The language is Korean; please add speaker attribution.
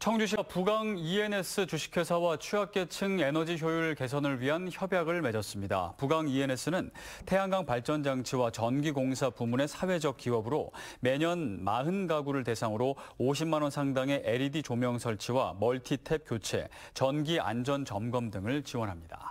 Speaker 1: 청주시가 부강 ENS 주식회사와 취약계층 에너지 효율 개선을 위한 협약을 맺었습니다. 부강 ENS는 태양광 발전장치와 전기공사 부문의 사회적 기업으로 매년 40가구를 대상으로 50만 원 상당의 LED 조명 설치와 멀티탭 교체, 전기 안전 점검 등을 지원합니다.